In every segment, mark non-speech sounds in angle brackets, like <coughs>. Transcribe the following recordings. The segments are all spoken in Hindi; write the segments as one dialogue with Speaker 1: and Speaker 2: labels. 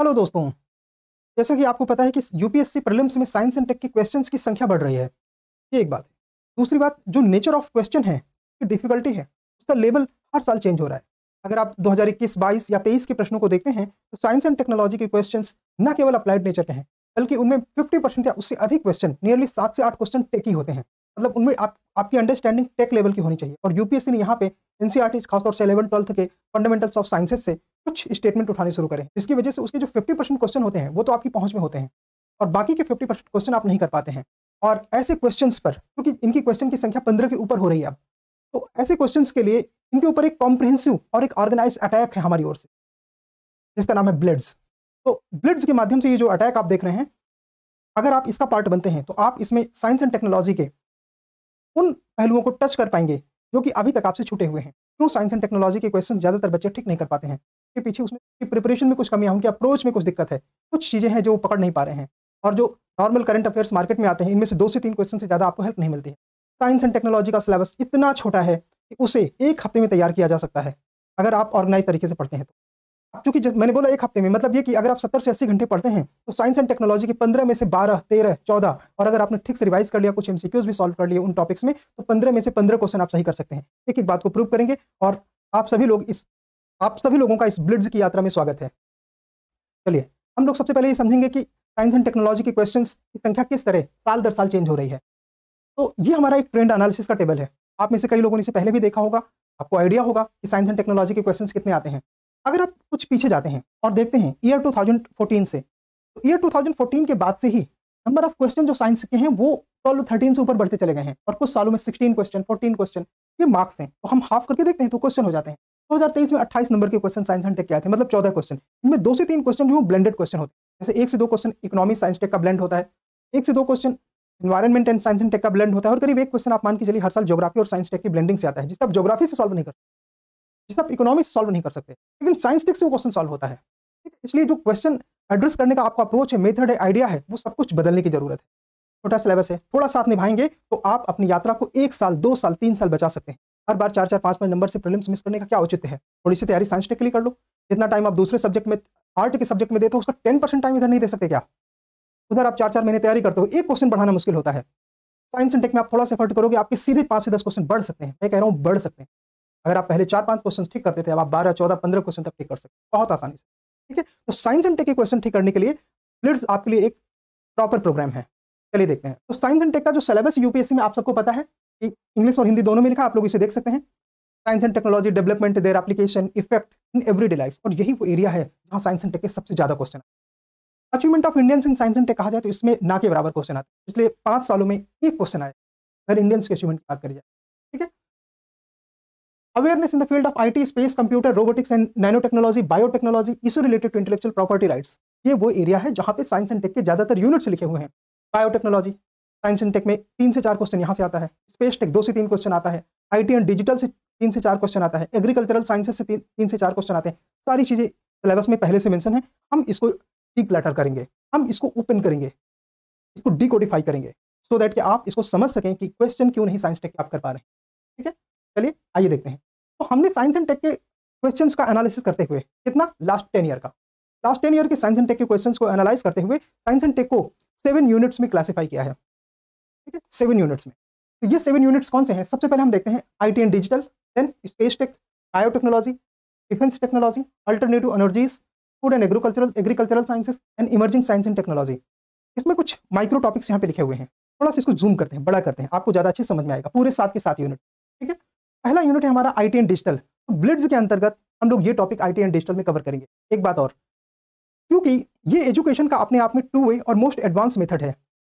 Speaker 1: हेलो दोस्तों जैसा कि आपको पता है कि यूपीएससी प्रीलिम्स में साइंस एंड टेक के क्वेश्चंस की संख्या बढ़ रही है ये एक बात दूसरी बात जो नेचर ऑफ क्वेश्चन है उसकी डिफिकल्टी है उसका लेवल हर साल चेंज हो रहा है अगर आप 2021, 22 या 23 के प्रश्नों को देखते हैं तो साइंस एंड टेक्नोलॉजी के क्वेश्चन न केवल अप्लाइड नेचर के हैं बल्कि उनमें फिफ्टी परसेंट या उससे अधिक क्वेश्चन नियरली सात से आठ क्वेश्चन टेक ही होते हैं मतलब उनमें आप आपकी अंडरस्टैंडिंग टेक लेवल की होनी चाहिए और यूपीएससी ने यहाँ पे एनसीआरटी e खासतौर से इलेवन ट्वेल्थ के फंडामेंटल्स ऑफ साइंसेस से कुछ स्टेटमेंट उठाने शुरू करें जिसकी वजह से उसके जो फिफ्टी परसेंट क्वेश्चन होते हैं वो तो आपकी पहुँच में होते हैं और बाकी के फिफ्टी परसेंट क्वेश्चन आप नहीं कर पाते हैं और ऐसे क्वेश्चन पर क्योंकि तो इनकी क्वेश्चन की संख्या पंद्रह के ऊपर हो रही है अब तो ऐसे क्वेश्चन के लिए इनके ऊपर एक कॉम्प्रिहेंसिव और एक ऑर्गेनाइज अटैक है हमारी ओर से जिसका नाम है ब्लड्स तो ब्लड्स के माध्यम से ये जो अटैक आप देख रहे हैं अगर आप इसका पार्ट बनते हैं तो आप इसमें साइंस एंड टेक्नोलॉजी के उन पहलुओं को टच कर पाएंगे जो कि अभी तक आपसे छूटे हुए हैं क्यों साइंस एंड टेक्नोलॉजी के क्वेश्चन ज़्यादातर बच्चे ठीक नहीं कर पाते हैं उसके पीछे उसमें प्रिपरेशन में कुछ कमियाँ उनके अप्रोच में कुछ दिक्कत है कुछ चीज़ें हैं जो वो पकड़ नहीं पा रहे हैं और जो नॉर्मल करंट अफेयर्स मार्केट में आते हैं इनमें से दो से तीन क्वेश्चन से ज़्यादा आपको हेल्प नहीं मिलती है साइंस एंड टेक्नोलॉजी का सिलेबस इतना छोटा है कि उसे एक हफ्ते में तैयार किया जा सकता है अगर आप ऑर्गेनाइज तरीके से पढ़ते हैं तो क्योंकि मैंने बोला एक हफ्ते में मतलब ये कि अगर आप सत्तर से अस्सी घंटे पढ़ते हैं तो साइंस एंड टेक्नोलॉजी के पंद्रह में से बारह तेरह चौदह और अगर आपने ठीक से रिवाइज कर लिया कुछ एमसीक्यूज भी सॉल्व कर लिए उन टॉपिक्स में तो पंद्रह में से पंद्रह क्वेश्चन आप सही कर सकते हैं एक एक बात को प्रूव करेंगे और आप सभी लोग इस आप सभी लोगों का इस ब्लिड्स की यात्रा में स्वागत है चलिए हम लोग सबसे पहले ये समझेंगे कि साइंस एंड टेक्नोलॉजी के क्वेश्चन की संख्या किस तरह साल दर साल चेंज हो रही है तो ये हमारा एक ट्रेंड एनालिसिस का टेबल है आप में से कई लोगों ने इसे पहले भी देखा होगा आपको आइडिया होगा कि साइंस एंड टेक्नोलॉजी के क्वेश्चंस कितने आते हैं अगर आप कुछ पीछे जाते हैं और देखते हैं ईयर 2014 से तो ईयर 2014 के बाद से ही नंबर ऑफ क्वेश्चन जो साइंस के हैं वो ट्वेल्व थर्टीन से ऊपर बढ़ते चले गए हैं और कुछ सालों में सिक्सटीन क्वेश्चन फोर्टीन क्वेश्चन ये मार्क्स हैं तो हम हाफ करके देखते हैं तो क्वेश्चन हो जाते हैं 2023 में 28 नंबर के क्वेश्चन साइंस एंड टेक के आए थे मतलब 14 क्वेश्चन इनमें दो से तीन क्वेश्चन जो ब्लेंडेड क्वेश्चन होते हैं जैसे एक से दो क्वेश्चन इकोनॉमिक साइंस टेक का ब्लेंड होता है एक से दो question environment and science and tech का ब्लेंड होता है और करीब एक क्वेश्चन आप मान के चलिए हर साल जोग्राफी और साइंस टेक की ब्लेंडिंग से आता है जिससे आप जोग्राफी से सॉल्व नहीं करते जिसे आप इकोनॉमिक्स सॉल्व नहीं कर सकते लेकिन साइंस टेक से वो क्वेश्चन सॉल्व होता है ठीक है इसलिए जो क्वेश्चन एड्रेस करने का आपका अप्रोच है मेथड है आइडिया है वो सब कुछ बदलने की जरूरत है छोटा सिलेबस है थोड़ा साथ निभाएंगे तो आप अपनी यात्रा को एक साल दो साल तीन साल बचा सकते हैं हर बार चार चार पाँच पाँच नंबर से प्रॉब्लम मिस करने का क्या उचित है थोड़ी सी तैयारी साइंस टेक के लिए कर लो जितना टाइम आप दूसरे सब्जेक्ट में आर्ट के सब्जेक्ट में देते हो उसका टेन परसेंट टाइम इधर नहीं दे सकते क्या उधर आप चार चार महीने तैयारी करते हो एक क्वेश्चन बढ़ाना मुश्किल होता है साइंस एंड टेक में आप थोड़ा सा एफर्ट करोगे आपके सीधे पाँच से दस क्वेश्चन बढ़ सकते हैं मैं कह रहा हूँ बढ़ सकते हैं अगर आप पहले चार पांच क्वेश्चन ठीक करते थे अब आप बारह चौदह पंद्रह क्वेश्चन तक ठीक कर सकते हैं बहुत आसानी से ठीक है तो साइंस एंड टेक के क्वेश्चन ठीक करने के लिए प्लिट्स आपके लिए एक प्रॉपर प्रोग्राम है चलिए देखते हैं तो साइंस एंड टेक का जो सिलेबस यूपीएससी में आप सबको पता है कि इंग्लिश और हिंदी दोनों में लिखा आप लोग इसे देख सकते हैं science and technology development their application effect in everyday life और यही वो एरिया है जहाँ साइंस एंड टेक के सबसे ज्यादा क्वेश्चन है achievement of Indians in science and tech कहा जाए तो इसमें ना के बराबर क्वेश्चन आते हैं पिछले पांच सालों में एक क्वेश्चन आया अगर इंडियंस के अचीवमेंट की बात करी जाए Awareness in the field of IT, space, computer, robotics and nanotechnology, biotechnology, इस related to intellectual property rights ये वो एरिया है जहाँ पे साइंस एंड टेक के ज्यादातर यूनिट्स लिखे हुए हैं बायोटेक्नोलॉजी साइंस एंड टेक में तीन से चार क्वेश्चन यहाँ से आता है स्पेस टेक दो से तीन क्वेश्चन आता है आईटी एंड डिजिटल से तीन से चार क्वेश्चन आता है एग्रीकल्चरल साइंसेस से तीन तीन से चार क्वेश्चन आते हैं सारी चीज़ें सिलेबस में पहले से मैंशन है हम इसको लेटर करेंगे हम इसको ओपन करेंगे इसको डी करेंगे सो so दैट कि आप इसको समझ सकें कि क्वेश्चन क्यों नहीं साइंस टेक आप कर पा रहे हैं ठीक है चलिए आइए देखते हैं तो हमने साइंस एंड टेक के क्वेश्चन का एनालिसिस करते हुए कितना लास्ट टेन ईयर का लास्ट टेन ईयर के साइंस एंड टेक के क्वेश्चन को एनालाइज करते हुए साइंस एंड टेक को सेवन यूनिट्स में क्लासीफाई किया है ठीक है सेवन यूनिट्स में तो ये सेवन यूनिट्स कौन से हैं सबसे पहले हम देखते हैं I and digital then space tech biotechnology defence technology alternative energies food and agricultural agricultural sciences and emerging science and technology इसमें कुछ माइक्रो टॉपिक्स यहाँ पे लिखे हुए हैं थोड़ा सा इसको जूम करते हैं बड़ा करते हैं आपको ज़्यादा अच्छे समझ में आएगा पूरे सात के सात यूनिट ठीक है पहला यूनिट है हमारा आई एंड डिजिटल ब्लिड्स के अंतर्गत हम लोग ये टॉपिक आई एंड डिजिटल में कवर करेंगे एक बात और क्योंकि ये एजुकेशन का अपने आप में टू वे और मोस्ट एडवांस मेथड है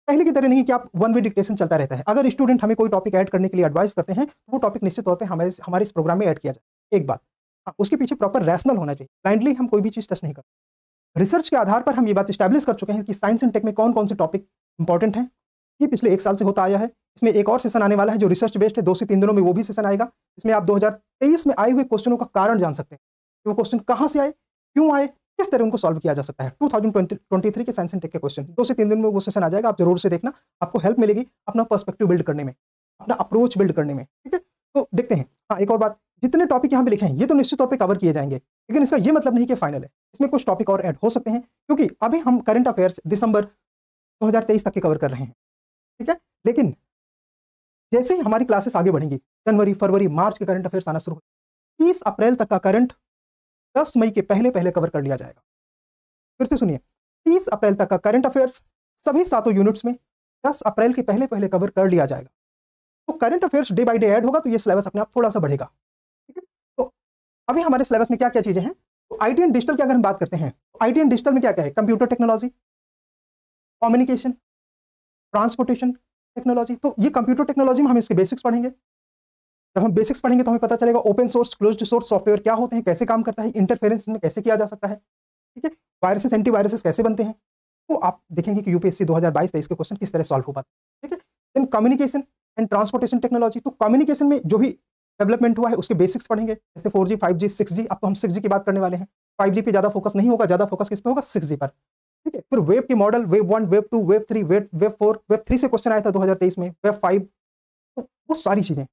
Speaker 1: पहले की तरह नहीं कि आप वन वे डिक्टेशन चलता रहता है अगर स्टूडेंट हमें कोई टॉपिक ऐड करने के लिए एडवाइस करते हैं तो वो टॉपिक निश्चित तौर पर हमारे हमारे इस प्रोग्राम में ऐड किया जाए एक बात हाँ उसके पीछे प्रॉपर रैशनल होना चाहिए ब्लाइंडली हम कोई भी चीज़ टच नहीं करते रिसर्च के आधार पर हम ये बात स्टैब्लिश कर चुके हैं कि साइंस एंड टेक में कौन कौन से टॉपिक इंपॉर्टेंट हैं ये पिछले एक साल से होता आया है इसमें एक और सेशन आने वाला है जो रिसर्च बेस्ड है दो से तीन दिनों में वो भी सेशन आएगा इसमें आप 2023 में आए हुए क्वेश्चनों का कारण जान सकते हैं कि वो क्वेश्चन कहाँ से आए क्यों आए किस तरह उनको सॉल्व किया जा सकता है टू के साइंस एंड टेक के क्वेश्चन दो से तीन दिन में वो सेशन आ जाएगा आप जरूर से देखना आपको हेल्प मिलेगी अपना पर्सपेक्टिव बिल्ड करने में अपना अप्रोच बिल्ड करने में ठीक है तो देखते हैं हाँ एक और बात जितने टॉपिक यहाँ पे लिखे हैं ये तो निश्चित तौर पे कवर किए जाएंगे लेकिन इसका ये मतलब नहीं कि फाइनल है इसमें कुछ टॉपिक और ऐड हो सकते हैं क्योंकि अभी हम करंट अफेयर्स दिसंबर 2023 तक के कवर कर रहे हैं ठीक है लेकिन जैसे ही हमारी क्लासेस आगे बढ़ेंगी जनवरी फरवरी मार्च के करंट अफेयर्स आना शुरू हो तीस अप्रैल तक का करंट दस मई के पहले पहले कवर कर लिया जाएगा फिर से सुनिए तीस अप्रैल तक का करंट अफेयर्स सभी सातों यूनिट्स में दस अप्रैल के पहले पहले कवर कर लिया जाएगा तो current affairs day by day add होगा तो ये सिलेबस अपने आप थोड़ा सा बढ़ेगा ठीक है तो अभी हमारे सिलेबस में क्या क्या चीज़ें हैं तो आई डिजिटल की अगर हम बात करते हैं तो आई डिजिटल में क्या क्या है computer technology communication transportation technology तो ये कंप्यूटर टेक्नोलॉजी में हम इसके बेसिक्स पढ़ेंगे जब हम बेसिक्स पढ़ेंगे तो हमें पता चलेगा open source close source software क्या होते हैं कैसे काम करता है इंटरफेरेंस में कैसे किया जा सकता है ठीक है वायरसेस एंटी वायरसेस कैसे बनते हैं तो आप देखेंगे कि यूपीएससी 2022 तेईस के क्वेश्चन किस तरह सॉल्व हो पाते हैं ठीक है then communication and transportation technology तो कम्युनिकेशन में जो भी डेवलपमेंट हुआ है उसके बेसिक्स पढ़ेंगे जैसे four G five G six G अब तो हम सिक्स जी की बात करने वाले हैं फाइव जी पे ज़्यादा फोकस नहीं होगा ज़्यादा फोकस किस पे होगा सिक्स जी पर ठीक है फिर वेव की model wave one wave two wave three wave wave four web three से क्वेश्चन आया था दो में वेब फाइव तो वो सारी चीजें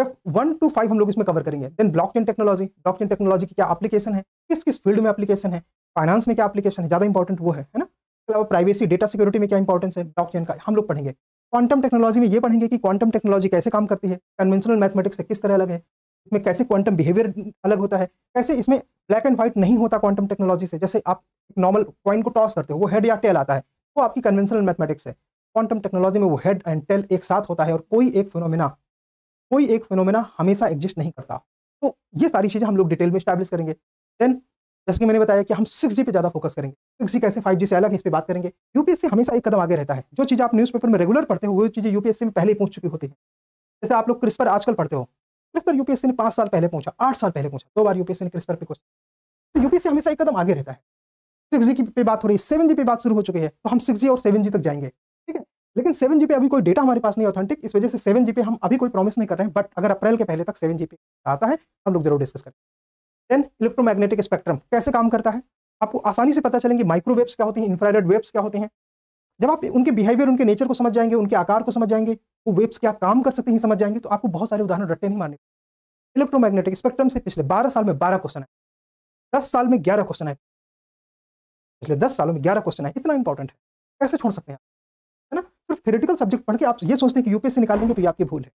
Speaker 1: ना वन टू फाइव हम लोग इसमें कवर करेंगे then blockchain technology blockchain technology की क्या एप्लीकेशन है किस किस फील्ड में एप्लीकेशन है फाइनेंस में क्या एप्लीकेशन है ज्यादा इंपॉर्टेंट वो है ना अलावा प्राइवेसी डेटा सिक्योरिटी में क्या इंपॉर्टेंस है ब्लॉकचेन का हम लोग पढ़ेंगे क्वांटम टेक्नोलॉजी में ये पढ़ेंगे कि क्वांटम टेक्नोलॉजी कैसे काम करती है कन्वेंशनल मैथमेटिक्स से किस तरह अलग है इसमें कैसे क्वांटम बिहेवियर अलग होता है कैसे इसमें ब्लैक एंड व्हाइट नहीं होता क्वांटम टेक्नोलॉजी से जैसे आप नॉर्मल कॉइन को टॉस करते हो वो हेड या टेल आता है वो आपकी कन्वेंशनल मैथमेटिक्स है क्वांटम टेक्नोलॉजी में वो हेड एंड टेल एक साथ होता है और कोई एक फिनोमिना कोई एक फिनोमिना हमेशा एग्जिस्ट नहीं करता तो ये सारी चीज़ें हम लोग डिटेल में स्टैब्लिश करेंगे देन जैसे कि मैंने बताया कि हम सिक्स जी पे ज़्यादा फोकस करेंगे सिक्स कैसे फाइव से अलग है इस पर बात करेंगे यूपीएससी हमेशा एक कदम आगे रहता है जो चीज़ आप न्यूज़पेपर में रेगुलर पढ़ते हो वो चीज़ें यूपीएससी में पहले पहुंच चुकी होती है जैसे आप लोग क्रिस्पर आजकल पढ़ते हो क्रिस्पर यूपीएससी ने पाँच साल पहले पहुंचा आठ साल पहले पहुंचा दो बार यूपीएससी ने क्रिस्पर पे क्वेश्चन तो यूपीएससी हमेशा एक कदम आगे रहता है सिक्स जी की पे बात हो रही है सेवन जी पे बात शुरू हो चुकी है तो हम सिक्स जी और सेवन जी तक जाएंगे ठीक है लेकिन सेवन जी पे अभी कोई डेटा हमारे पास नहीं ऑथेंटिक इस वजह से सेवन जी पे हम अभी कोई प्रॉमिस नहीं कर रहे हैं बट अगर अप्रैल के पहले तक सेवन जी पे आता है हम लोग जरूर डिस्कस करें देन इलेक्ट्रोमैग्नेटिक स्पेक्ट्रम कैसे काम करता है आपको आसानी से पता चलेंगे माइक्रोवेव्स क्या होते हैं इंफ्रारेड वेव्स क्या होते हैं जब आप उनके बिहेवियर उनके नेचर को समझ जाएंगे उनके आकार को समझ जाएंगे वो वेव्स क्या काम कर सकते हैं समझ जाएंगे तो आपको बहुत सारे उदाहरण रट्टे नहीं मारने इलेक्ट्रोमैग्नेटिक स्पेक्ट्रम से पिछले बारह साल में बारह क्वेश्चन है दस साल में ग्यारह क्वेश्चन है पिछले दस सालों में ग्यारह क्वेश्चन है इतना इंपॉर्टेंट है कैसे छोड़ सकते हैं है ना सिर्फ थेरेटिकल सब्जेक्ट पढ़ के आप ये सोचते हैं कि यूपीएससी निकालेंगे तो ये आपकी भूल है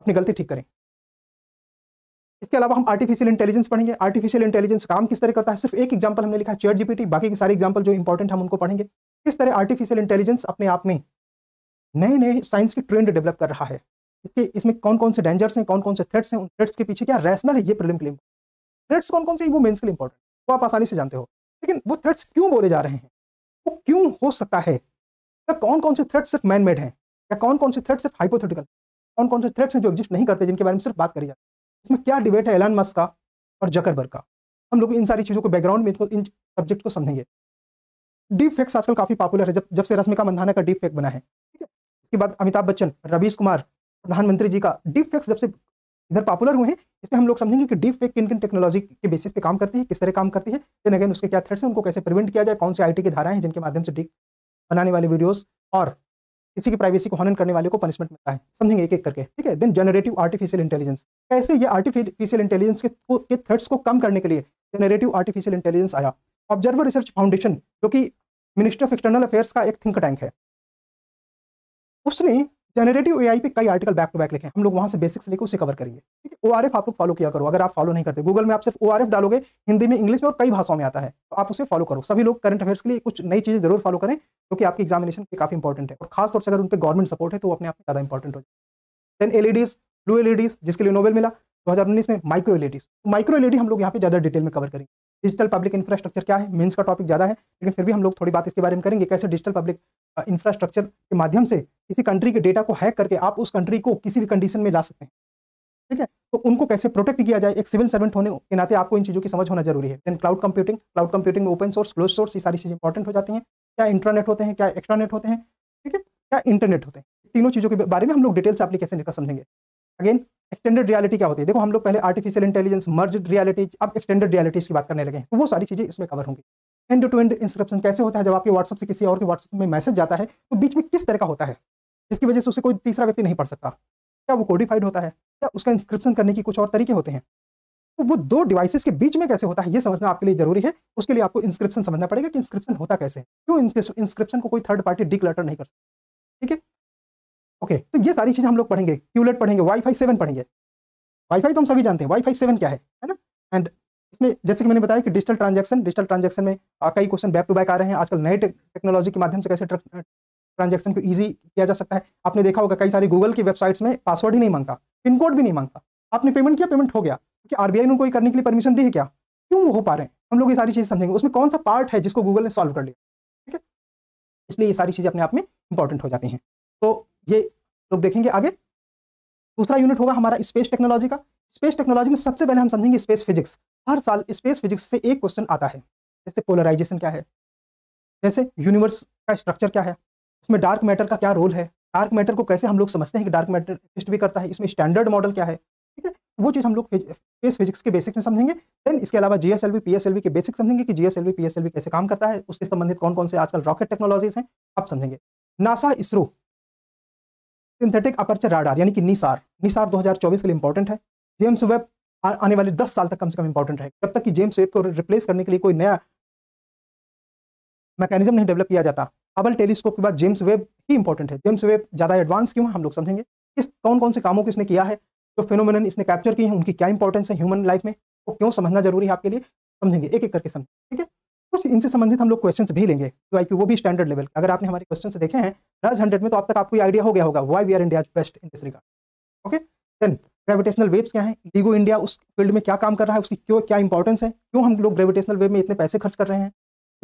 Speaker 1: अपनी गलती ठीक करें इसके अलावा हम आर्टिफिशियल इंटेलिजेंस पढ़ेंगे आर्टिफिशियल इंटेलिजेंस काम किस तरह करता है सिर्फ एक एग्जाम्पल हमने लिखा है चेयर जीपीटी बाकी के सारे एग्जाम्पल जो इंपॉर्टेंट हम उनको पढ़ेंगे किस तरह आर्टिफिशियल इंटेलिजेंस अपने आप में नए नए साइंस के ट्रेंड डेवलप कर रहा है इसके इसमें कौन कौन से डेंजर्स हैं कौन कौन से थ्रेट्स हैं उन थ्रेट्स के पीछे क्या रैशनल है ये प्रॉब्लम क्लेम थ्रेट्स कौन कौन से वो मेन्स के लिए इंपॉर्टेंट वो आप आसानी से जानते हो लेकिन वो थ्रेट्स क्यों बोले जा रहे हैं वो क्यों हो सकता है या कौन कौन से थ्रेट सिर्फ मैन मेड हैं या कौन कौन से थ्रेट सिर्फ हाइपोथेटिकल कौन कौन से थ्रेट्स हैं जो एग्जिस्ट नहीं करते जिनके बारे में सिर्फ बात करी जाती है इसमें क्या डिबेट है एलान मस्क का और जकरबर्ग का हम लोग इन सारी चीज़ों को बैकग्राउंड में इन सब्जेक्ट को समझेंगे डीप फेक्स आजकल काफ़ी पॉपुलर है जब जब से रश्मिका मंधाना का डीप फेक बना है ठीक है इसके बाद अमिताभ बच्चन रवीश कुमार प्रधानमंत्री जी का डीप फेक्स जब से इधर पॉपुलर हुए हैं इसमें हम लोग समझेंगे कि डीप फेक किन किन टेक्नोलॉजी के बेसिस पे काम करती है किस तरह काम करती है देन अगेन उसके क्या थ्रेड्स हैं उनको कैसे प्रिवेंट किया जाए कौन से आईटी की धाराएं हैं जिनके माध्यम से डीप बनाने वाले वीडियोस और किसी की प्राइवेसी को हनन करने वाले को पनिशमेंट मिलता है समझेंगे एक एक करके ठीक है देन जनरेटिव आर्टिफिशियल इंटेलिजेंस कैसे ये आर्टिफिशियल इंटेलिजेंस के के थ्रेड्स को कम करने के लिए जनरेटिव आर्टिफिशियल इंटेलिजेंस आया ऑब्जर्वर रिसर्च फाउंडेशन जो कि मिनिस्ट्री ऑफ एक्सटर्नल अफेयर्स का एक थिंक टैंक है उसने जनरेटिव एआई पे कई आर्टिकल बैक टू बैक लिखे हैं हम लोग वहाँ से बेसिक्स लेकर उसे कवर करेंगे ठीक है ओ आर एफ आप लोग फॉलो किया करो अगर आप फॉलो नहीं करते गूगल में आप सिर्फ ओ आर एफ डालोगे हिंदी में इंग्लिश में और कई भाषाओं में आता है तो आप उसे फॉलो करो सभी लोग करंट अफेयर्स के लिए कुछ नई चीज़ें जरूर फॉलो करें क्योंकि आपकी एग्जामिनेशन के काफी इंपॉर्टेंट है और खासतौर से अगर उन पर गवर्नमेंट सपोर्ट है तो अपने आप में ज़्यादा इंपॉर्टेंट हो जाए देन एलईडीज ब्लू एलईडीज जिसके लिए नोबेल मिला दो में माइक्रो एलईडीज माइक्रो डी हम लोग यहाँ पे ज़्यादा डिटेल में कवर करेंगे डिजिटल पब्लिक इंफ्रास्ट्रक्चर क्या है मीनस का टॉपिक ज़्यादा है लेकिन फिर भी हम लोग थोड़ी बात इसके बारे में करेंगे कैसे डिजिटल पब्लिक इंफ्रास्ट्रक्चर के माध्यम से किसी कंट्री के डेटा को हैक करके आप उस कंट्री को किसी भी कंडीशन में ला सकते हैं ठीक है तो उनको कैसे प्रोटेक्ट किया जाए एक सिविल सर्वेंट होने के नाते आपको इन चीज़ों की समझ होना जरूरी है then cloud computing cloud computing में ओपन सोर्स क्लोज सोर्स ये सारी चीज़ें इंपॉर्टेंट हो जाती हैं क्या इंट्रानेट होते हैं क्या एक्स्ट्रानेट होते हैं ठीक है क्या इंटरनेट होते हैं तीनों चीज़ों के बारे में हम लोग डिटेल से एप्लीकेशन का समझेंगे अगेन एक्सटेंडेड रियलिटी क्या होती है देखो हम लोग पहले आर्टिफिशियल इंटेलिजेंस मर्ज रियलिटीज अब एक्सटेंडेड रियलिटीज की बात करने लगे हैं तो वो सारी चीज़ें इसमें कवर होंगी एंड टू एंड इंस्क्रिप्शन कैसे होता है जब आपके व्हाट्सअप से किसी और के व्हाट्सअप में मैसेज जाता है तो बीच में किस तरह का होता है जिसकी वजह से उसे कोई तीसरा व्यक्ति नहीं पढ़ सकता क्या वो कोडिफाइड होता है क्या उसका इंस्क्रिप्शन करने की कुछ और तरीके होते हैं तो वो दो डिवाइसेस के बीच में कैसे होता है ये समझना आपके लिए जरूरी है उसके लिए आपको इंस्क्रिप्शन समझना पड़ेगा कि इंस्क्रिप्शन होता कैसे क्यों इंस्क्रिप्शन को कोई थर्ड पार्टी डिक्लेटर नहीं कर सकता ठीक है ओके तो ये सारी चीज़ें हम लोग पढ़ेंगे क्यूलेट पढ़ेंगे वाईफाई सेवन पढ़ेंगे वाईफाई तो हम सभी जानते हैं वाईफाई सेवन क्या है ना एंड इसमें जैसे कि मैंने बताया कि डिजिटल ट्रांजेक्शन डिजिटल ट्रांजेक्शन में कई क्वेश्चन बैक टू बैक आ रहे हैं आजकल नए टेक्नोलॉजी के माध्यम से कैसे ट्रांजेक्शन को ईजी किया जा सकता है आपने देखा होगा कई सारी गूगल की वेबसाइट्स में पासवर्ड ही नहीं मांगता पिन कोड भी नहीं मांगता आपने पेमेंट किया पेमेंट हो गया क्योंकि आरबीआई ने कोई करने के लिए परमिशन दी है क्या क्यों वो हो पा रहे हैं हम लोग ये सारी चीज़ समझेंगे उसमें कौन सा पार्ट है जिसको गूगल ने सॉल्व कर लिया ठीक है इसलिए ये सारी चीज़ें अपने आप में इंपॉर्टेंट हो जाती हैं तो ये लोग देखेंगे आगे दूसरा यूनिट होगा हमारा स्पेस टेक्नोलॉजी का स्पेस टेक्नोलॉजी में सबसे पहले हम समझेंगे स्पेस फिजिक्स हर साल स्पेस फिजिक्स से एक क्वेश्चन आता है जैसे पोलराइजेशन क्या है जैसे यूनिवर्स का स्ट्रक्चर क्या है उसमें डार्क मैटर का क्या रोल है डार्क मैटर को कैसे हम लोग समझते हैं कि डार्क मैटर एक्सिस्ट भी करता है इसमें स्टैंडर्ड मॉडल क्या है ठीक है वो चीज़ हम लोग स्पेस फिजिक्स के बेसिक में समझेंगे देन इसके अलावा जी एस एल वी के बेसिक समझेंगे कि जी एस एल वी कैसे काम करता है उससे संबंधित कौन कौन से आजकल रॉकेट टेक्नोलॉजीज हैं आप समझेंगे NASA ISRO synthetic aperture radar यानी कि निसार निसार 2024 के लिए इंपॉर्टेंट है जेम्स वेब आने वाले दस साल तक कम से कम इंपॉर्टेंट रहेगा जब तक कि जेम्स वेब को रिप्लेस करने के लिए कोई नया मैकेनिज्म नहीं डेवलप किया जाता हबल टेलीस्कोप के बाद जेम्स वेब ही इंपॉर्टेंट है जेम्स वेब ज़्यादा एडवांस क्यों है हम लोग समझेंगे किस कौन कौन से कामों को इसने किया है जो फिनोमिन इसने कैप्चर किए हैं उनकी क्या इंपॉर्टेंस है ह्यूमन लाइफ में वो तो क्यों समझना जरूरी है आपके लिए समझेंगे एक एक करके समझेंगे ठीक है कुछ इनसे संबंधित हम लोग क्वेश्चन भी लेंगे तो आई वो भी स्टैंडर्ड लेवल अगर आपने हमारे क्वेश्चन देखे हैं राज हंड्रेड में तो अब तक आपको आइडिया हो गया होगा why we are India best in this regard okay then gravitational waves क्या है लीगो इंडिया उस फील्ड में क्या काम कर रहा है उसकी क्यों क्या इंपॉर्टेंस है क्यों हम लोग ग्रेविटेशनल वेव में इतने पैसे खर्च कर रहे हैं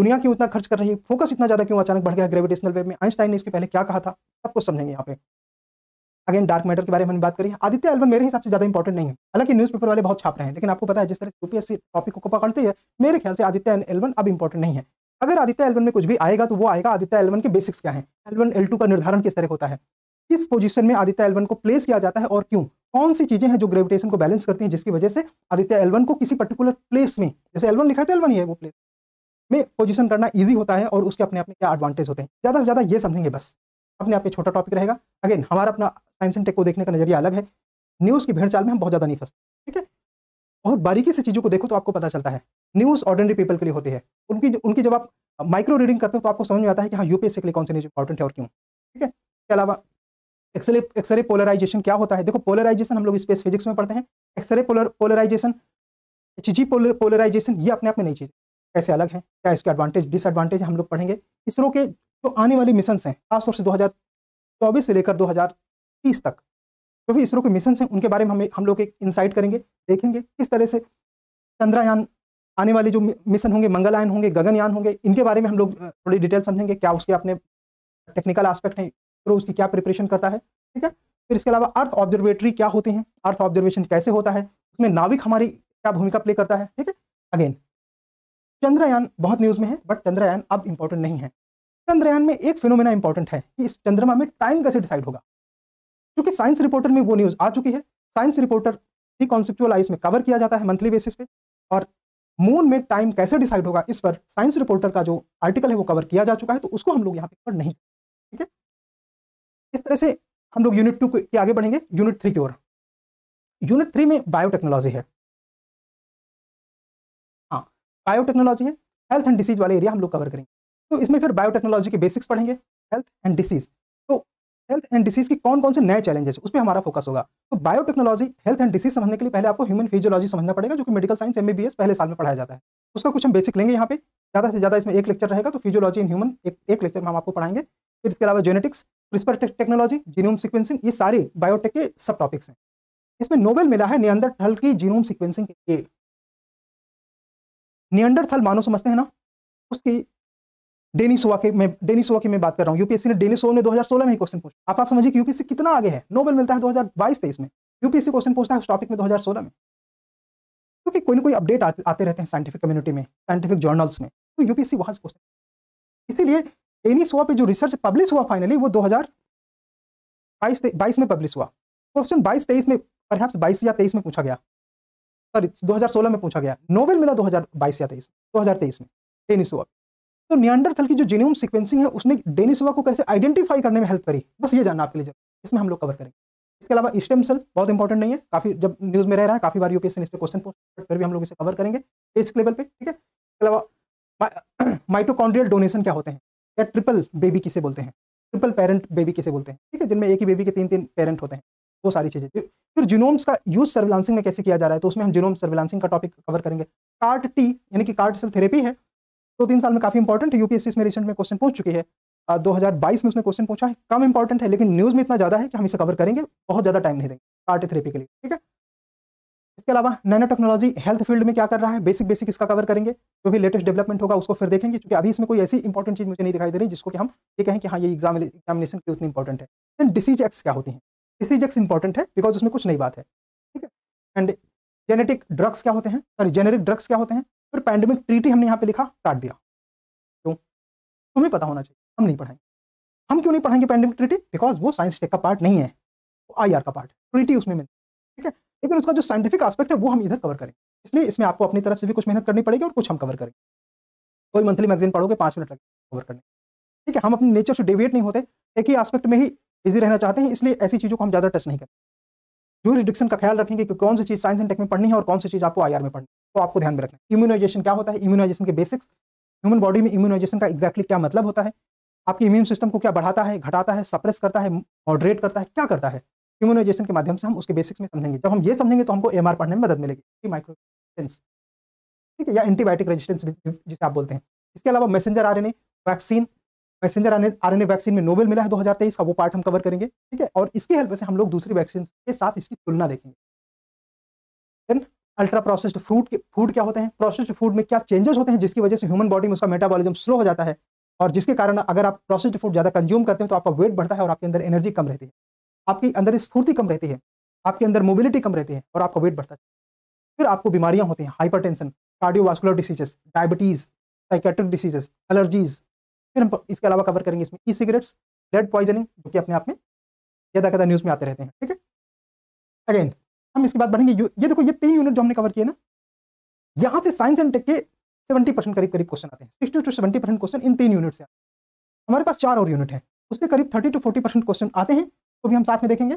Speaker 1: दुनिया क्यों इतना खर्च कर रही है फोकस इतना ज़्यादा क्यों अचानक बढ़ गया ग्रेविटेशनल वेव में आइंस्टाइन ने इसके पहले क्या कहा था सब कुछ समझेंगे यहाँ पे अगेन डार्क मैटर के बारे में बात करी आदित्य एल्बम मेरे हिसाब से ज्यादा इंपॉर्टेंट नहीं है हालांकि न्यूज़पेपर वाले बहुत छाप रहे हैं लेकिन आपको पता है जिस तरह यूपीएससी टॉपिक को पकड़ती है मेरे ख्याल से आदित्य एल्बन अब इंपॉर्टेंट नहीं है अगर आदित्य एल्बन में कुछ भी आएगा तो वो आएगा आदित्य एल्बन के बेसिक्स क्या है एल्बन एल का निर्धारण किस तरह होता है किस पोजीशन में आदित्य एल्बन को प्लेस किया जाता है और क्यों कौन सी चीज़ें हैं जो ग्रेविटेशन को बैलेंस करती हैं जिसकी वजह से आदित्य एलवन को किसी पर्टिकुलर प्लेस में जैसे एलवन लिखा है तो एलवन ही है वो प्लेस में पोजीशन करना ईजी होता है और उसके अपने आप में क्या एडवांटेज होते हैं ज़्यादा से ज़्यादा ये समझेंगे बस अपने आप में छोटा टॉपिक रहेगा अगेन हमारा अपना साइंस एंड टेक को देखने का नजरिया अलग है न्यूज़ की भेड़ चाल में हम बहुत ज़्यादा नहीं फंसते ठीक है बहुत बारीकी से चीज़ों को देखो तो आपको पता चलता है न्यूज़ ऑर्डिनरी पीपल के लिए होती है उनकी उनकी जब आप माइक्रो रीडिंग करते हो तो आपको समझ में आता है कि हाँ यूपीएससी के लिए कौन सी न्यूज़ इंपॉर्टेंट है और क्यों ठीक है इसके अलावा एक्सरे एक्सरे पोलराइजेशन क्या होता है देखो पोलराइजेशन हम लोग स्पेस फिजिक्स में पढ़ते हैं X-ray polarization H G polarization ये अपने आप में नई चीज़ कैसे अलग है क्या इसके एडवांटेज डिसएडवांटेज हम लोग पढ़ेंगे इसरो के जो आने वाले मिशन हैं खासतौर से चौबीस से लेकर तीस तक जो भी इसरो के मिशन हैं उनके बारे में हम हम लोग एक इंसाइट करेंगे देखेंगे किस तरह से चंद्रयान आने वाले जो मिशन होंगे मंगलयान होंगे गगनयान होंगे इनके बारे में हम लोग थोड़ी डिटेल समझेंगे क्या उसके अपने टेक्निकल आस्पेक्ट हैं तो उसकी क्या प्रिपरेशन करता है ठीक है फिर इसके अलावा अर्थ ऑब्जर्वेटरी क्या होते हैं अर्थ ऑब्जर्वेशन कैसे होता है उसमें नाविक हमारी क्या भूमिका प्ले करता है ठीक है अगेन चंद्रयान बहुत न्यूज़ में है बट चंद्रयान अब इंपॉर्टेंट नहीं है चंद्रयान में एक फिनोमेना इंपॉर्टेंट है कि इस चंद्रमा में टाइम कैसे डिसाइड होगा क्योंकि साइंस रिपोर्टर में वो न्यूज़ आ चुकी है साइंस रिपोर्टर ही कॉन्सेप्चुअलाइज में कवर किया जाता है मंथली बेसिस पे और मून में टाइम कैसे डिसाइड होगा इस पर साइंस रिपोर्टर का जो आर्टिकल है वो कवर किया जा चुका है तो उसको हम लोग यहाँ पे कवर नहीं ठीक है इस तरह से हम लोग यूनिट टू के आगे बढ़ेंगे यूनिट थ्री की ओर यूनिट थ्री में बायोटेक्नोलॉजी है हाँ बायोटेक्नोलॉजी है हेल्थ एंड डिसीज वाले एरिया हम लोग कवर करेंगे तो इसमें फिर बायोटेक्नोलॉजी के बेसिक्स पढ़ेंगे हेल्थ एंड डिसीज तो हेल्थ एंड डिसीज के कौन कौन से नए चैलेंजेस उस पर हमारा फोकस होगा तो बायोटेक्नोलॉजी हेल्थ एंड डिसीज समझने के लिए पहले आपको ह्यूमन फिजियोलॉजी समझना पड़ेगा जो कि मेडिकल साइंस एम पहले साल में पढ़ाया जाता है उसका कुछ हम बेसिक लेंगे यहाँ पे ज़्यादा से ज़्यादा इसमें एक लेक्चर रहेगा तो फिजियोलॉजी इन ह्यूमन एक, लेक्चर में हम आपको पढ़ाएंगे फिर इसके अलावा genetics CRISPR technology genome sequencing ये सारे बायोटेक के सब टॉपिक्स हैं इसमें नोबेल मिला है नियंदरथल की जीनोम सिक्वेंसिंग के लिए नियंडरथल मानो समझते हैं ना उसकी डेनिसोवा के मैं डेनिसोवा की मैं बात कर रहा हूँ यूपीएससी ने डेनिसोवा ने 2016 में ही क्वेश्चन पूछा आप आप समझिए कि यूपीएससी कितना आगे है नोबेल मिलता है 2022 तेईस में यूपीएससी क्वेश्चन पूछता है उस टॉपिक में 2016 में क्योंकि कोई ना कोई अपडेट आते रहते हैं साइंटिफिक कम्युनिटी में साइंटिफिक जर्नल्स में तो यूपीएससी वहां से क्वेश्चन इसीलिए एनिसोवा पे जो रिसर्च पब्लिश हुआ फाइनली वो 2022 बाईस में पब्लिश हुआ क्वेश्चन 22 23 में परहैप्स 22 या 23 में पूछा गया सॉरी 2016 में पूछा गया नोबेल मिला 2022 या 23 2023 में डेनिसोवा तो नियंडरथल की जो जीनोम सीक्वेंसिंग है उसने डेनिसोवा को कैसे आइडेंटिफाई करने में हेल्प करी बस ये जानना आपके लिए इसमें हम लोग कवर करेंगे इसके अलावा स्टेम सेल बहुत इंपॉर्टेंट नहीं है काफी जब न्यूज में रह रहा है काफी बार यूपीएससी ने इस पर क्वेश्चन पूछा फिर भी हम लोग इसे कवर करेंगे बेसिक लेवल पे ठीक है इसके अलावा माइटोकॉन्ड्रियल डोनेशन <coughs> क्या होते हैं या ट्रिपल बेबी किसे बोलते हैं ट्रिपल पेरेंट बेबी किसे बोलते हैं ठीक है जिनमें एक ही बेबी के तीन तीन पेरेंट होते हैं वो सारी चीज़ें फिर जीनोम्स का यूज सर्विलांसिंग में कैसे किया जा रहा है तो उसमें हम जीनोम सर्विलांसिंग का टॉपिक कवर करेंगे कार्ट टी यानी कि कार्ट सेल थेरेपी है दो तो तीन साल में काफ़ी इंपॉर्टेंट है यूपीएससी में रिसेंट में क्वेश्चन पूछ चुकी है दो में उसने क्वेश्चन पूछा है कम इंपॉर्टेंट है लेकिन न्यूज़ में इतना ज़्यादा है कि हम इसे कवर करेंगे बहुत ज़्यादा टाइम नहीं देंगे कार्ट थेरेपी के लिए ठीक है इसके अलावा नैनो टेक्नोलॉजी हेल्थ फील्ड में क्या कर रहा है बेसिक बेसिक इसका कवर करेंगे जो भी लेटेस्ट डेवलपमेंट होगा उसको फिर देखेंगे क्योंकि अभी इसमें कोई ऐसी इंपॉर्टेंट चीज़ मुझे नहीं दिखाई दे रही जिसको कि हम ये कहें कि हाँ ये एग्जाम एग्जामिनेशन की उतनी इंपॉर्टेंट है देन डिसीज एक्स क्या होती है डिसीज एक्स इंपॉर्टेंट है बिकॉज उसमें कुछ नई बात है ठीक है एंड जेनेटिक ड्रग्स क्या होते हैं सॉरी जेनेरिक ड्रग्स क्या होते हैं फिर पैंडमिक ट्रीटी हमने यहाँ पे लिखा काट दिया क्यों तुम्हें पता होना चाहिए हम नहीं पढ़ाएंगे हम क्यों नहीं पढ़ाएंगे पैंडमिक ट्रीटी बिकॉज वो साइंस टेक का पार्ट नहीं है वो आई का पार्ट ट्रीटी उसमें मिलती ठीक है लेकिन उसका जो साइंटिफिक एस्पेक्ट है वो हम इधर कवर करें इसलिए इसमें आपको अपनी तरफ से भी कुछ मेहनत करनी पड़ेगी और कुछ हम कवर करेंगे कोई मंथली मैगजीन पढ़ोगे पाँच मिनट लगे कवर करने ठीक है हम अपने नेचर से डेविएट नहीं होते एक ही आस्पेक्ट में ही बिजी रहना चाहते हैं इसलिए ऐसी चीज़ों को हम ज़्यादा टच नहीं करते रिडिक्शन का ख्याल रखेंगे कि कौन सी चीज़ साइंस एंड टेक में पढ़नी है और कौन सी चीज़ आपको आई में पढ़नी है तो आपको ध्यान में रखना इम्यूनाइजेशन क्या होता है इम्यूनाइजेशन के बेसिक्स ह्यूमन बॉडी में इम्यूनाइजेशन का एक्जैक्टली क्या मतलब होता है आपके इम्यून सिस्टम को क्या बढ़ाता है घटाता है सप्रेस करता है मॉडरेट करता है क्या करता है इम्यूनाइजेशन के माध्यम से हम उसके बेसिक्स में समझेंगे जब हम ये समझेंगे तो हमको एमआर पढ़ने में मदद मिलेगी माइक्रो ठीक है या एंटीबायोटिक रेजिस्टेंस जिसे आप बोलते हैं इसके अलावा messenger R vaccine messenger R N vaccine में नोबेल मिला है तेईस का वो पार्ट हम कवर करेंगे ठीक है और इसकी हेल्प से हम लोग दूसरी वैक्सीन के साथ इसकी तुलना देखेंगे देन अल्ट्रा प्रोसेस्ड फूड के फूड क्या होते हैं प्रोसेस्ड फूड में क्या चेंजेस होते हैं जिसकी वजह से ह्यूमन बॉडी में उसका मेटाबॉलिज्म स्लो हो जाता है और जिसके कारण अगर आप प्रोसेस्ड फूड ज़्यादा कंज्यूम करते हैं तो आपका वेट बढ़ता है और आपके अंदर एनर्जी कम रहती है आपकी अंदर स्फूर्ति कम रहती है आपके अंदर मोबिलिटी कम रहती है और आपका वेट बढ़ता है फिर आपको बीमारियां होती हैं hypertension cardiovascular diseases diabetes psychiatric diseases allergies फिर हम इसके अलावा कवर करेंगे इसमें ई सिगरेट्स ब्लड पॉइजनिंग जो कि अपने आप में ज़्यादा कदा न्यूज़ में आते रहते हैं ठीक है अगेन हम इसके बाद बढ़ेंगे ये देखो ये तीन यूनिट जो हमने कवर किए ना यहाँ से साइंस एंड टेक के सेवेंटी परसेंट करीब करीब क्वेश्चन आते हैं sixty to seventy percent question इन तीन यूनिट से आते हैं हमारे पास चार और यूनिट है उससे करीब thirty to forty percent question आते हैं को भी हम साथ में देखेंगे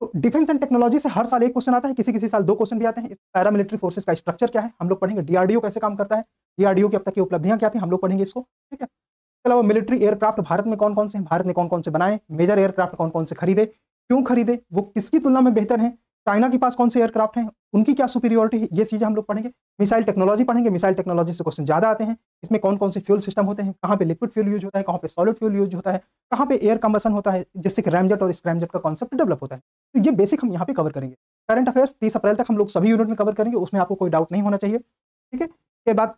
Speaker 1: तो डिफेंस एंड टेक्नोलॉजी से हर साल एक क्वेश्चन आता है किसी किसी साल दो क्वेश्चन भी आते हैं पैरा मिलिट्री फोर्सेस का स्ट्रक्चर क्या है हम लोग पढ़ेंगे डीआरडीओ कैसे काम करता है डीआरडीओ की अब तक की उपलब्धियां क्या थी हम लोग पढ़ेंगे इसको ठीक है इसके अलावा मिलिट्री एयरक्राफ्ट भारत में कौन कौन से हैं भारत ने कौन कौन से बनाए मेजर एयरक्राफ्ट कौन कौन से खरीदे क्यों खरीदे वो किसकी तुलना में बेहतर है चाइना के पास कौन से एयरक्राफ्ट हैं उनकी क्या सुपीरियोरिटी है ये चीज़ें हम लोग पढ़ेंगे मिसाइल टेक्नोलॉजी पढ़ेंगे मिसाइल टेक्नोलॉजी से क्वेश्चन ज़्यादा आते हैं इसमें कौन कौन से फ्यूल सिस्टम होते हैं कहाँ पे लिक्विड फ्यूल यूज होता है कहाँ पे सॉलिड फ्यूल यूज होता है कहाँ पे एयर कम्बसन होता है जिससे कि रैमजेट और स्क्रैमजेट का कॉन्सेप्ट डेवलप होता है तो ये बेसिक हम यहाँ पे कवर करेंगे करंट अफेयर्स तीस अप्रैल तक हम लोग सभी यूनिट में कवर करेंगे उसमें आपको कोई डाउट नहीं होना चाहिए ठीक है के बाद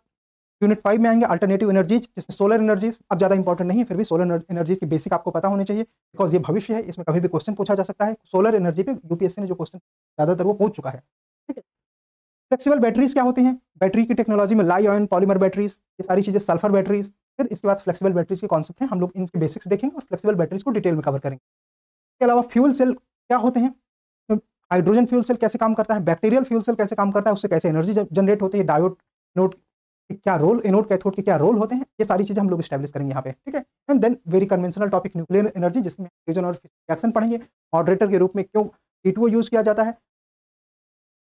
Speaker 1: यूनिट फाइव में आएंगे अल्टरनेटिव एनर्जीज जिसमें सोलर एनर्जीज अब ज़्यादा इंपॉर्टेंट नहीं है फिर भी सोलर एनर्जीज की बेसिक आपको पता होने चाहिए बिकॉज ये भविष्य है इसमें कभी भी क्वेश्चन पूछा जा सकता है सोलर एनर्जी पे यूपीएससी ने जो क्वेश्चन ज़्यादातर वो पूछ चुका है ठीक है फ्लेक्सिबल बैटरीज क्या होती हैं बैटरी की टेक्नोलॉजी में लाई ऑयन पॉलीमर बैटरीज ये सारी चीज़ें सल्फर बैटरीज फिर इसके बाद फ्लेक्सिबल बैटरीज के कॉन्सेप्ट हैं हम लोग इनके बेसिक्स देखेंगे और फ्लेक्सिबल बैटरीज को डिटेल में कवर करेंगे इसके अलावा फ्यूल सेल क्या होते हैं हाइड्रोजन फ्यूल सेल कैसे काम करता है बैक्टीरियल फ्यूल सेल कैसे काम करता है उससे कैसे एनर्जी जनरेट होती है डायोड नोट क्या रोल एनोड कैथोड के क्या रोल होते हैं ये सारी चीज़ें हम लोग स्टैब्लिश करेंगे यहाँ पे ठीक है and then very conventional topic nuclear energy जिसमें फ्यूजन और रिएक्शन पढ़ेंगे मॉडरेटर के रूप में क्यों ईटवो यूज़ किया जाता है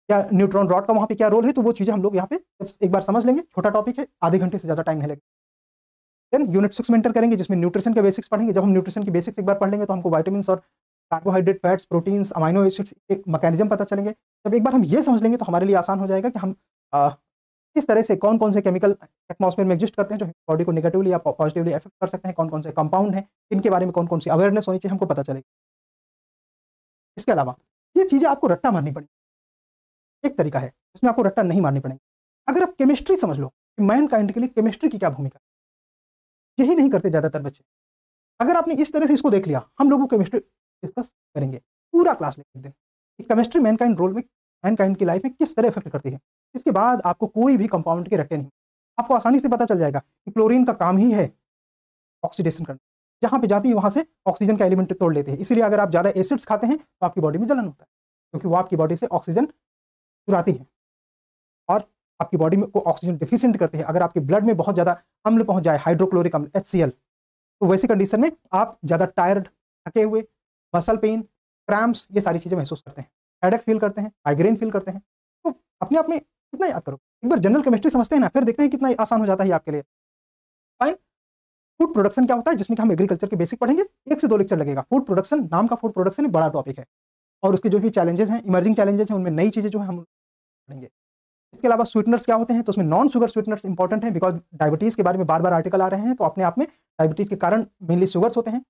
Speaker 1: क्या न्यूट्रॉन रॉड का वहाँ पे क्या रोल है तो वो चीज़ें हम लोग यहाँ पे एक बार समझ लेंगे छोटा टॉपिक है आधे घंटे से ज़्यादा टाइम नहीं लगेगा देन यूनिट सिक्स में करेंगे जिसमें न्यूट्रिशन के बेसिक्स पढ़ेंगे जब हम न्यूट्रिशन के बेसिक्स एक बार पढ़ लेंगे तो हमको वाइटामिन और carbohydrate fats proteins amino acids के मैकेनिज्म पता चलेंगे जब एक बार हम ये समझ लेंगे तो हमारे लिए आसान हो जाएगा कि हम किस तरह से कौन कौन से केमिकल एटमॉस्फेयर में एग्जिस्ट करते हैं जो बॉडी को नेगेटिवली या पॉजिटिवली इफेक्ट कर सकते हैं कौन कौन से कंपाउंड हैं इनके बारे में कौन कौन सी अवेयरनेस होनी चाहिए हमको पता चलेगा इसके अलावा ये चीज़ें आपको रट्टा मारनी पड़ेगी एक तरीका है इसमें आपको रट्टा नहीं मारनी पड़ेगी अगर आप केमिस्ट्री समझ लो कि मैन काइंड के लिए केमिस्ट्री की क्या भूमिका है यही नहीं करते ज़्यादातर बच्चे अगर आपने इस तरह से इसको देख लिया हम लोग केमिस्ट्री डिस्कस करेंगे पूरा क्लास लेकर केमिस्ट्री दिन कि केमिस्ट्री रोल में काइंड की लाइफ में किस तरह इफेक्ट करती है इसके बाद आपको कोई भी कंपाउंड के रटे नहीं आपको आसानी से पता चल जाएगा कि क्लोरीन का काम ही है ऑक्सीडेशन करना जहाँ पे जाती है वहाँ से ऑक्सीजन का एलिमेंट तोड़ लेते हैं इसलिए अगर आप ज़्यादा एसिड्स खाते हैं तो आपकी बॉडी में जलन होता है क्योंकि वो आपकी बॉडी से ऑक्सीजन चुराती है और आपकी बॉडी में को ऑक्सीजन डिफिशेंट करते हैं अगर आपके ब्लड में बहुत ज़्यादा अम्ल पहुँच जाए हाइड्रोक्लोरिक अम्ल एच तो वैसी कंडीशन में आप ज़्यादा टायर्ड थके हुए मसल पेन क्रैम्प्स ये सारी चीज़ें महसूस करते हैं हेडेक फील करते हैं माइग्रेन फील करते हैं तो अपने आप में कितना याद करो एक बार जनरल केमिस्ट्री समझते हैं ना फिर देखते हैं कितना आसान हो जाता है आपके लिए फाइन फूड प्रोडक्शन क्या होता है जिसमें हम एग्रीकल्चर के बेसिक पढ़ेंगे एक से दो लेक्चर लगेगा फूड प्रोडक्शन नाम का फूड प्रोडक्शन बड़ा टॉपिक है और उसके जो भी चैलेंजेस हैं इमर्जिंग चैलेंजेस हैं उनमें नई चीज़ें जो है हम पढ़ेंगे इसके अलावा स्वीटनर्स क्या होते हैं तो उसमें नॉन शुगर स्वीटनर्स इंपॉर्टेंट है बिकॉज डायबिटीज़ के बारे में बार बार आर्टिकल आ रहे हैं तो अपने आप में डायबिटीज़ के कारण मेनली शुगर्स होते हैं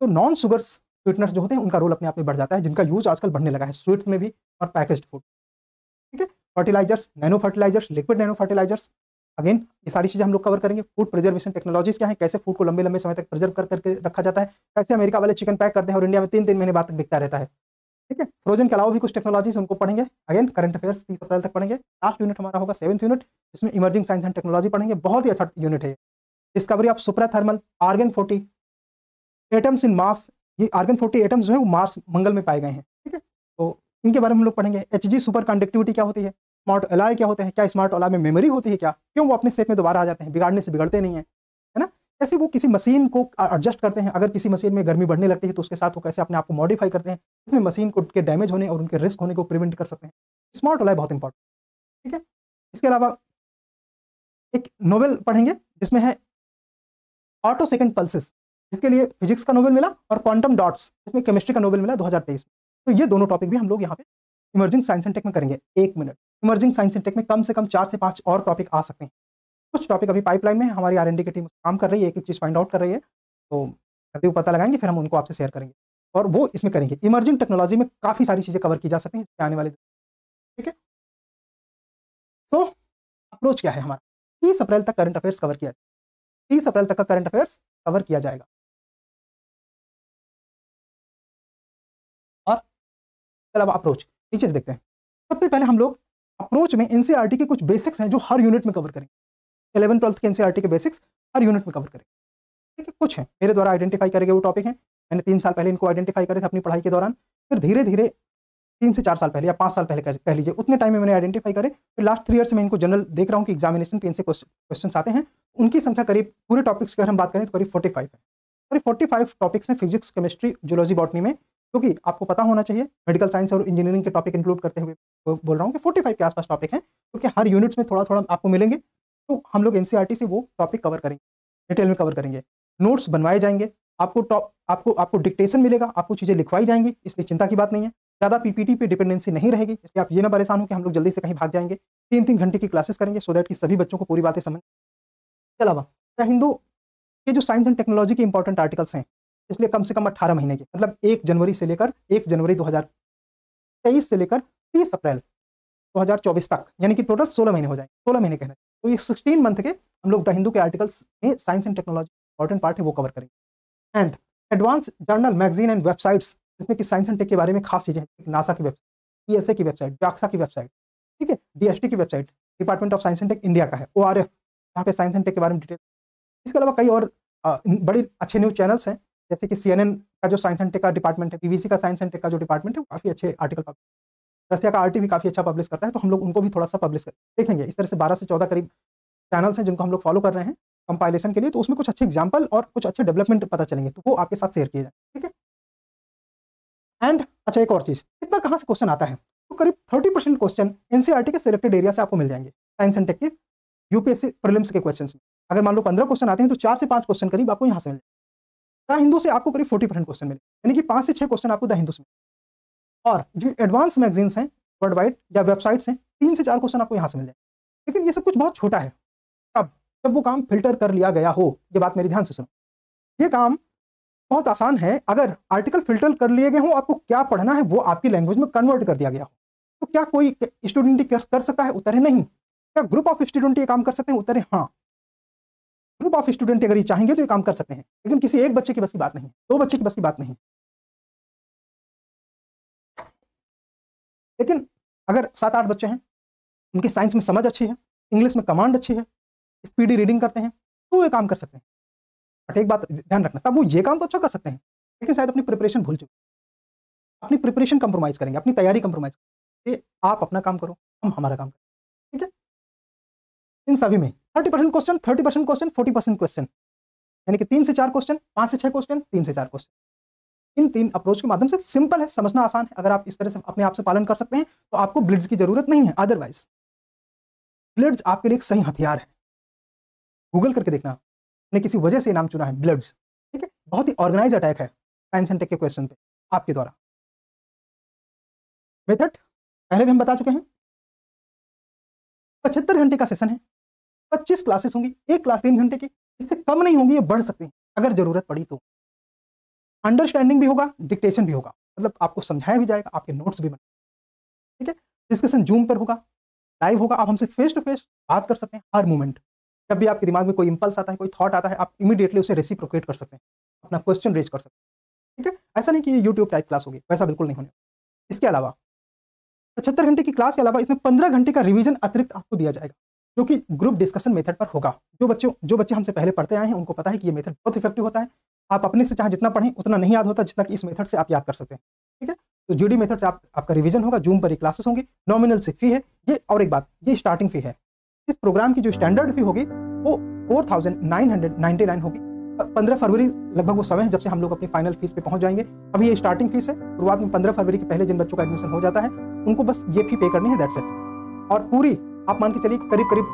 Speaker 1: तो नॉन शुगर्स स्वीटनर्स जो होते हैं उनका रोल अपने आप में बढ़ जाता है जिनका यूज आजकल बढ़ने लगा है स्वीट्स में भी और पैकेज फूड ठीक है fertilizers nano fertilizers liquid nano fertilizers again ये सारी चीज़ें हम लोग कवर करेंगे फूड प्रिजर्वेशन टेक्नोलॉजीज क्या है कैसे फूड को लंबे लंबे समय तक प्रिजर्व कर करके रखा जाता है कैसे अमेरिका वाले चिकन पैक करते हैं और इंडिया में तीन तीन महीने बाद तक बिकता रहता है ठीक है फ्रोजन के अलावा भी कुछ टेक्नोलॉजीज उनको पढ़ेंगे अगेन करंट अफेयर्स तीस अप्रैल तक पढ़ेंगे लास्ट यूनिट हमारा होगा सेवंथ यूनिट इसमें इमर्जिंग साइंस एंड टेक्नोलॉजी पढ़ेंगे बहुत ही अच्छा यूनिट है discovery of suprathermal argon forty atoms in Mars ये आर्गन फोर्टी एटम्स जो है वो मार्स मंगल में पाए गए हैं इनके बारे में हम लोग पढ़ेंगे एच जी सुपर कंडक्टिविटी क्या होती है स्मार्ट अलाय क्या होते हैं क्या स्मार्ट अलाय में मेमोरी होती है क्या क्यों वो अपने सेप में दोबारा आ जाते हैं बिगाड़ने से बिगड़ते नहीं है है ना कैसे वो किसी मशीन को एडजस्ट करते हैं अगर किसी मशीन में गर्मी बढ़ने लगती है तो उसके साथ वो कैसे अपने आप को मॉडिफाई करते हैं इसमें मशीन को के डैमेज होने और उनके रिस्क होने को प्रिवेंट कर सकते हैं स्मार्ट अलाय बहुत इंपॉर्टेंट ठीक है इसके अलावा एक नोवेल पढ़ेंगे जिसमें है ऑटो सेकेंड पल्सिस जिसके लिए फिजिक्स का नोवेल मिला और क्वांटम डॉट्स जिसमें केमिस्ट्री का नोवेल मिला तेईस में तो ये दोनों टॉपिक भी हम लोग यहाँ पे इमर्जिंग साइंस एंड टेक में करेंगे एक minute emerging science and tech में कम से कम चार से पांच और टॉपिक आ सकते हैं कुछ टॉपिक अभी पाइपलाइन में हमारी आर की टीम काम कर रही है एक एक चीज़ फाइंड आउट कर रही है तो जल्दी पता लगाएंगे फिर हम उनको आपसे शेयर करेंगे और वो इसमें करेंगे इमर्जिंग टेक्नोलॉजी में काफ़ी सारी चीज़ें कवर की जा सकती हैं आने वाले ठीक है सो अप्रोच क्या है हमारा तीस अप्रैल तक करंट अफेयर्स कवर किया जाए तीस अप्रैल तक का करंट अफेयर्स कवर किया जाएगा अलावा अप्रोच नीचे से देखते हैं सबसे पहले हम लोग अप्रोच में एनसीईआरटी e के कुछ बेसिक्स हैं जो हर यूनिट में कवर करेंगे इलेवन ट्वेल्थ के एनसीईआरटी e के बेसिक्स हर यूनिट में कवर करेंगे ठीक है कुछ हैं मेरे द्वारा आइडेंटिफाई करे वो टॉपिक हैं मैंने तीन साल पहले इनको आइडेंटिफाई करे थे अपनी पढ़ाई के दौरान फिर धीरे धीरे तीन से चार साल पहले या पाँच साल पहले कह लीजिए उतने टाइम में मैंने आइडेंटिफाई करे फिर लास्ट थ्री ईयर्स में इनको जनरल देख रहा हूँ कि एग्जामिनेशन पे इनसे क्वेश्चन आते हैं उनकी संख्या करीब पूरे टॉपिक्स की अगर हम बात करें तो करीब फोर्टी फाइव है करीब फोर्टी फाइव टॉपिक्स हैं फिजिक्स केमिस्ट्री जोलॉजी बॉटनी में क्योंकि आपको पता होना चाहिए मेडिकल साइंस और इंजीनियरिंग के टॉपिक इंक्लूड करते हुए बोल रहा हूँ कि फोर्टी फाइव के आसपास टॉपिक हैं क्योंकि हर यूनिट्स में थोड़ा थोड़ा आपको मिलेंगे तो हम लोग एन e से वो टॉपिक कवर करेंगे डिटेल में कवर करेंगे नोट्स बनवाए जाएंगे आपको टॉप आपको आपको डिक्टेशन मिलेगा आपको चीज़ें लिखवाई जाएंगी इसलिए चिंता की बात नहीं है ज़्यादा पीपीटी पे डिपेंडेंसी नहीं रहेगी इसलिए आप ये ना परेशान हो कि हम लोग जल्दी से कहीं भाग जाएंगे तीन तीन घंटे की क्लासेस करेंगे सो दैट कि सभी बच्चों को पूरी बातें समझ इसके अलावा हिंदू के जो साइंस एंड टेक्नोलॉजी के इंपॉर्टेंट आर्टिकल्स हैं इसलिए कम से कम अट्ठारह महीने के मतलब एक जनवरी से लेकर एक जनवरी 2023 से लेकर तीस अप्रैल 2024 तक यानी कि टोटल सोलह महीने हो जाएंगे सोलह महीने कहना तो ये सिक्सटीन मंथ के हम लोग द हिंदू के आर्टिकल्स में science and technology important part है वो कवर करेंगे and advance journal magazine and websites जिसमें कि साइंस एंड टेक के बारे में खास चीज़ें हैं नासा की वेबसाइट ई e की वेबसाइट जाक्सा की वेबसाइट ठीक है डी की website department of science and tech India का है ओ आर एफ पे साइंस एंड टेक के बारे में डिटेल इसके अलावा कई और बड़े बड़ी अच्छे न्यूज़ चैनल्स हैं जैसे कि सी का जो साइंस एंड टेक का डिपार्टमेंट है बीबीसी का साइंस एंड टेक का जो डिपार्टमेंट है वो काफ़ी अच्छे आर्टिकल पब्लिश रशिया का आर्टी भी काफ़ी अच्छा पब्लिश करता है तो हम लोग उनको भी थोड़ा सा पब्लिश कर देखेंगे इस तरह से बारह से चौदह करीब चैनल्स हैं जिनको हम लोग फॉलो कर रहे हैं कंपाइलेशन के लिए तो उसमें कुछ अच्छे एग्जाम्पल और कुछ अच्छे डेवलपमेंट पता चलेंगे तो वो आपके साथ शेयर किए जाए ठीक है एंड अच्छा एक और चीज़ कितना कहाँ से क्वेश्चन आता है तो करीब थर्टी परसेंट क्वेश्चन एनसीआरटी के सिलेक्टेड एरिया से आपको मिल जाएंगे साइंस एंड टेक के यूपीएससी प्रिलिम्स के क्वेश्चन अगर मान लो पंद्रह क्वेश्चन आते हैं तो चार से पांच क्वेश्चन करीब आपको यहाँ से मिल जाए द हिंदू से आपको करीब फोर्टी परसेंट क्वेश्चन मिले यानी कि पांच से छह क्वेश्चन आपको द हिंदू से और जो एडवांस मैगजीन्स हैं वर्ल्ड वाइड या वेबसाइट्स हैं तीन से चार क्वेश्चन आपको यहाँ से मिल जाए लेकिन ये सब कुछ बहुत छोटा है अब जब वो काम फिल्टर कर लिया गया हो ये बात मेरे ध्यान से सुनो ये काम बहुत आसान है अगर आर्टिकल फिल्टर कर लिए गए हों आपको क्या पढ़ना है वो आपकी लैंग्वेज में कन्वर्ट कर दिया गया हो तो क्या कोई स्टूडेंट कर सकता है उतरे नहीं क्या ग्रुप ऑफ स्टूडेंट ये काम कर सकते हैं उतरे हाँ ग्रुप ऑफ स्टूडेंट अगर ये चाहेंगे तो ये काम कर सकते हैं लेकिन किसी एक बच्चे की बस की बात नहीं दो बच्चे की बस की बात नहीं लेकिन अगर सात आठ बच्चे हैं उनकी साइंस में समझ अच्छी है इंग्लिश में कमांड अच्छी है स्पीडी रीडिंग करते हैं तो ये काम कर सकते हैं बट एक बात ध्यान रखना तब वो ये काम तो अच्छा कर सकते हैं लेकिन शायद अपनी प्रिपरेशन भूल चुके अपनी प्रिपरेशन कंप्रोमाइज़ करेंगे अपनी तैयारी कंप्रोमाइज़ करेंगे आप अपना काम करो हम हमारा काम करें इन सभी में thirty percent question thirty percent question forty percent question यानी कि तीन से चार क्वेश्चन पांच से छह क्वेश्चन तीन से चार क्वेश्चन इन तीन अप्रोच के माध्यम से सिंपल है समझना आसान है अगर आप इस तरह से अपने आप से पालन कर सकते हैं तो आपको ब्लिड्स की जरूरत नहीं है अदरवाइज ब्लड्स आपके लिए एक सही हथियार है गूगल करके देखना ने किसी वजह से नाम चुना है ब्लड्स ठीक है बहुत ही ऑर्गेनाइज अटैक है साइंस एंड टेक के क्वेश्चन पे आपके द्वारा मेथड पहले भी हम बता चुके हैं पचहत्तर घंटे का सेशन है पच्चीस क्लासेस होंगी एक क्लास तीन घंटे की इससे कम नहीं होंगी ये बढ़ सकती हैं अगर जरूरत पड़ी तो अंडरस्टैंडिंग भी होगा डिक्टेशन भी होगा मतलब आपको समझाया भी जाएगा आपके नोट्स भी बने ठीक है डिस्कशन जूम पर होगा लाइव होगा आप हमसे फेस टू फेस बात कर सकते हैं हर मोमेंट जब भी आपके दिमाग में कोई इंपल्स आता है कोई थॉट आता है आप इमीडिएटली उसे रेसिप्रोकेट कर सकते हैं अपना क्वेश्चन रेज कर सकते हैं ठीक है ऐसा नहीं कि ये यूट्यूब टाइप क्लास होगी वैसा बिल्कुल नहीं होने इसके अलावा पचहत्तर घंटे की क्लास के अलावा इसमें पंद्रह घंटे का रिविजन अतिरिक्त आपको दिया जाएगा जो कि ग्रुप डिस्कशन मेथड पर होगा जो बच्चों जो बच्चे हमसे पहले पढ़ते आए हैं उनको पता है कि ये मेथड बहुत इफेक्टिव होता है आप अपने से चाहे जितना पढ़ें उतना नहीं याद होता जितना कि इस मेथड से आप याद कर सकते हैं ठीक है तो जूडी मेथड से आप, आपका रिविजन होगा जूम पर क्लासेस होंगी नॉमिनल से फी है ये और एक बात ये स्टार्टिंग फी है इस प्रोग्राम की जो स्टैंडर्ड फी होगी वो four thousand nine hundred ninety nine होगी पंद्रह फरवरी लगभग वो समय है जब से हम लोग अपनी फाइनल फीस पे पहुंच जाएंगे अभी ये स्टार्टिंग फीस है शुरुआत में पंद्रह फरवरी के पहले जिन बच्चों का एडमिशन हो जाता है उनको बस ये फी पे करनी है दैट्स इट और पूरी आप मान के चलिए करीब करीब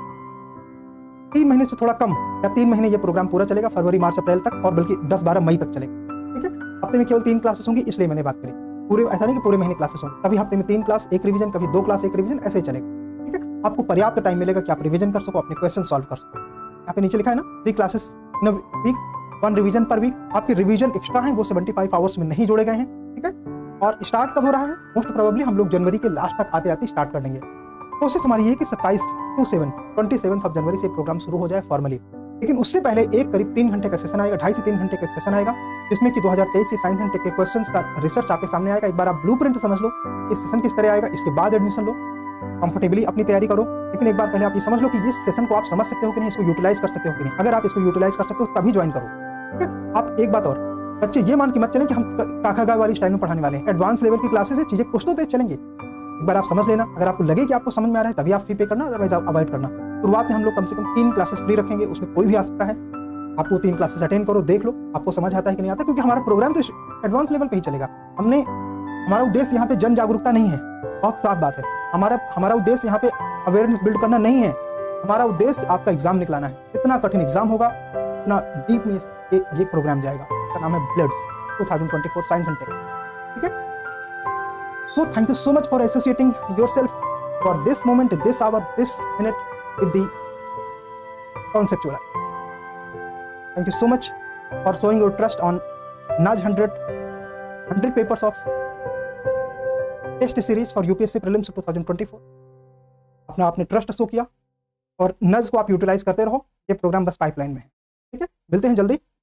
Speaker 1: तीन महीने से थोड़ा कम या तीन महीने ये प्रोग्राम पूरा चलेगा फरवरी मार्च अप्रैल तक और बल्कि दस बारह मई तक चलेगा ठीक है हफ्ते में केवल तीन क्लासेस होंगी इसलिए मैंने बात करी पूरे ऐसा नहीं कि पूरे महीने क्लासेस होंगे कभी हफ्ते में तीन क्लास एक रिवीजन कभी दो क्लास एक रिविजन ऐसे ही चलेगा ठीक है आपको पर्याप्त टाइम मिलेगा कि आप रिवीजन कर सको अपने क्वेश्चन सॉल्व कर सको यहाँ पे नीचे लिखा है ना three classes in week one revision per week आपके रिविजन एक्स्ट्रा है वो सेवेंटी फाइव आवर्स में नहीं जोड़े गए हैं ठीक है और स्टार्ट कब हो रहा है मोस्ट प्रोबेबली हम लोग जनवरी के लास्ट तक आते आते स्टार्ट कर देंगे प्रोसेस हमारी है कि सत्ताईस two seven twenty seven of January से प्रोग्राम शुरू हो जाए फॉर्मली लेकिन उससे पहले एक करीब तीन घंटे का सेशन आएगा ढाई से तीन घंटे का सेशन आएगा जिसमें कि 2023 से साइंस एंड टेक के क्वेश्चन का रिसर्च आपके सामने आएगा एक बार आप ब्लू समझ लो इस सेशन किस तरह आएगा इसके बाद एडमिशन लो कंफर्टेबली अपनी तैयारी करो लेकिन एक बार पहले आप ये समझ लो कि इस सेशन को आप समझ सकते हो कि नहीं इसको यूटिलाइज कर सकते हो कि नहीं अगर आप इसको यूटिलाइज कर सकते हो तभी ज्वाइन करो ठीक है आप एक बात और बच्चे ये मान के मत चले कि हम काका गाय वाली स्टाइल में पढ़ाने वाले हैं एडवांस लेवल की क्लासेस है चीजें कुछ तो देर चलेंगे एक बार आप समझ लेना अगर आपको लगे कि आपको समझ में आ रहा है तभी आप फी पे करना अदरवाइज आप अवॉइड करना शुरुआत में हम लोग कम से कम तीन क्लासेस फ्री रखेंगे उसमें कोई भी आ सकता है आप वो तीन क्लासेस अटेंड करो देख लो आपको समझ आता है कि नहीं आता क्योंकि हमारा प्रोग्राम तो एडवांस लेवल पर ही चलेगा हमने हमारा उद्देश्य यहाँ पे जन जागरूकता नहीं है बहुत साफ बात है हमारा हमारा उद्देश्य यहाँ पे अवेयरनेस बिल्ड करना नहीं है हमारा उद्देश्य आपका एग्जाम निकलाना है इतना कठिन एग्जाम होगा इतना डीप में ये, ये प्रोग्राम जाएगा नाम है bloods two thousand twenty four science and tech ठीक है So thank you so much for associating yourself for this moment, this hour, this minute with the conceptual. Thank you so much for showing your trust on NAJ 100, 100 papers of test series for UPSC prelims 2024 अपना आपने ट्रस्ट शो किया और नज को आप यूटिलाइज करते रहो ये प्रोग्राम बस पाइपलाइन में है ठीक है मिलते हैं जल्दी